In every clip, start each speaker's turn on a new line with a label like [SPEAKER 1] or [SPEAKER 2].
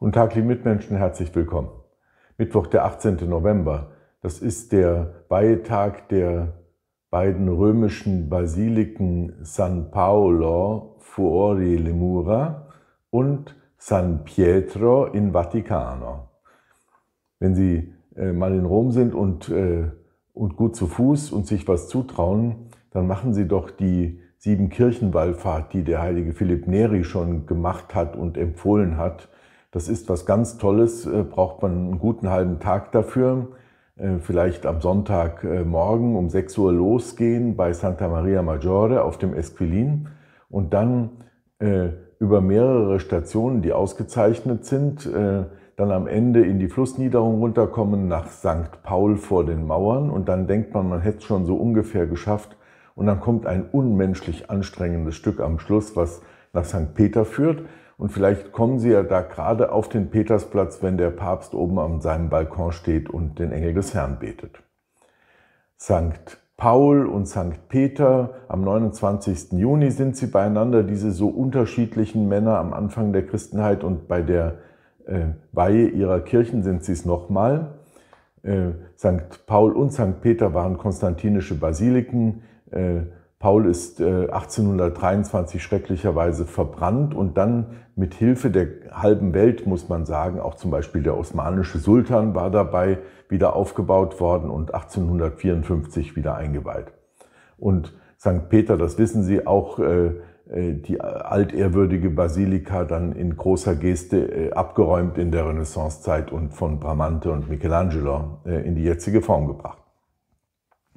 [SPEAKER 1] Guten Tag, liebe Mitmenschen, herzlich willkommen. Mittwoch, der 18. November. Das ist der Beitag der beiden römischen Basiliken San Paolo fuori Lemura und San Pietro in Vaticano. Wenn Sie äh, mal in Rom sind und, äh, und gut zu Fuß und sich was zutrauen, dann machen Sie doch die sieben Kirchenwallfahrt, die der heilige Philipp Neri schon gemacht hat und empfohlen hat, das ist was ganz Tolles, äh, braucht man einen guten halben Tag dafür. Äh, vielleicht am Sonntagmorgen äh, um 6 Uhr losgehen bei Santa Maria Maggiore auf dem Esquilin und dann über mehrere Stationen, die ausgezeichnet sind, dann am Ende in die Flussniederung runterkommen nach St. Paul vor den Mauern und dann denkt man, man hätte es schon so ungefähr geschafft und dann kommt ein unmenschlich anstrengendes Stück am Schluss, was nach St. Peter führt. Und vielleicht kommen Sie ja da gerade auf den Petersplatz, wenn der Papst oben an seinem Balkon steht und den Engel des Herrn betet. Sankt Paul und Sankt Peter, am 29. Juni sind sie beieinander, diese so unterschiedlichen Männer am Anfang der Christenheit und bei der äh, Weihe ihrer Kirchen sind sie es nochmal. Äh, Sankt Paul und Sankt Peter waren konstantinische Basiliken. Äh, Paul ist 1823 äh, schrecklicherweise verbrannt und dann mit Hilfe der halben Welt, muss man sagen, auch zum Beispiel der osmanische Sultan war dabei wieder aufgebaut worden und 1854 wieder eingeweiht. Und St. Peter, das wissen Sie, auch äh, äh, die altehrwürdige Basilika dann in großer Geste abgeräumt in der Renaissancezeit und von Bramante und Michelangelo in die jetzige Form gebracht.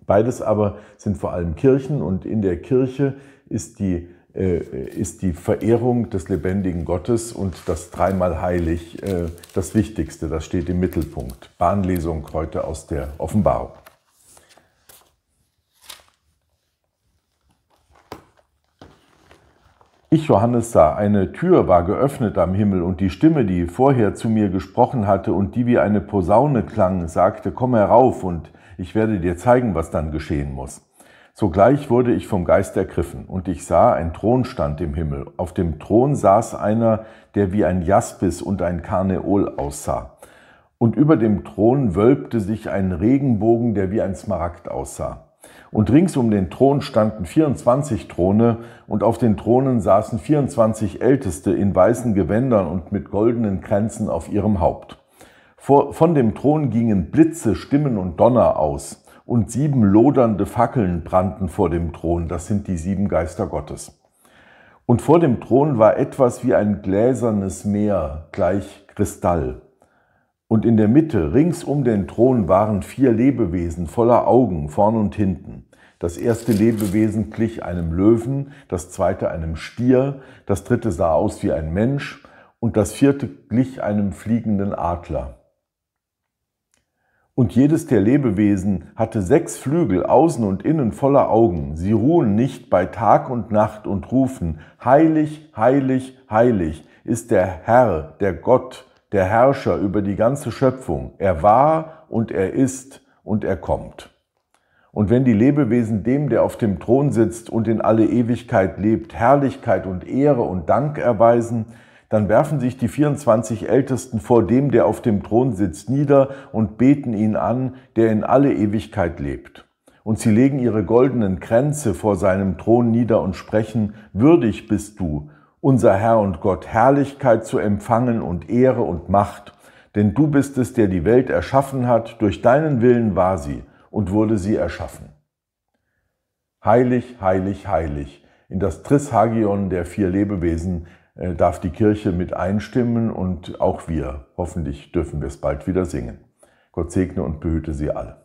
[SPEAKER 1] Beides aber sind vor allem Kirchen und in der Kirche ist die, äh, ist die Verehrung des lebendigen Gottes und das dreimal heilig äh, das Wichtigste, das steht im Mittelpunkt. Bahnlesung heute aus der Offenbarung. Ich, Johannes, sah, eine Tür war geöffnet am Himmel, und die Stimme, die vorher zu mir gesprochen hatte und die wie eine Posaune klang, sagte, Komm herauf, und ich werde dir zeigen, was dann geschehen muss. Sogleich wurde ich vom Geist ergriffen, und ich sah, ein Thron stand im Himmel. Auf dem Thron saß einer, der wie ein Jaspis und ein Karneol aussah. Und über dem Thron wölbte sich ein Regenbogen, der wie ein Smaragd aussah. Und rings um den Thron standen 24 Throne, und auf den Thronen saßen 24 Älteste in weißen Gewändern und mit goldenen Kränzen auf ihrem Haupt. Von dem Thron gingen Blitze, Stimmen und Donner aus, und sieben lodernde Fackeln brannten vor dem Thron, das sind die sieben Geister Gottes. Und vor dem Thron war etwas wie ein gläsernes Meer, gleich Kristall. Und in der Mitte, rings um den Thron, waren vier Lebewesen voller Augen, vorn und hinten. Das erste Lebewesen glich einem Löwen, das zweite einem Stier, das dritte sah aus wie ein Mensch und das vierte glich einem fliegenden Adler. Und jedes der Lebewesen hatte sechs Flügel außen und innen voller Augen. Sie ruhen nicht bei Tag und Nacht und rufen, Heilig, heilig, heilig ist der Herr, der Gott, der Herrscher über die ganze Schöpfung. Er war und er ist und er kommt. Und wenn die Lebewesen dem, der auf dem Thron sitzt und in alle Ewigkeit lebt, Herrlichkeit und Ehre und Dank erweisen, dann werfen sich die 24 Ältesten vor dem, der auf dem Thron sitzt, nieder und beten ihn an, der in alle Ewigkeit lebt. Und sie legen ihre goldenen Kränze vor seinem Thron nieder und sprechen, würdig bist du, unser Herr und Gott, Herrlichkeit zu empfangen und Ehre und Macht, denn du bist es, der die Welt erschaffen hat, durch deinen Willen war sie und wurde sie erschaffen. Heilig, heilig, heilig, in das Trishagion der vier Lebewesen äh, darf die Kirche mit einstimmen und auch wir, hoffentlich dürfen wir es bald wieder singen. Gott segne und behüte Sie alle.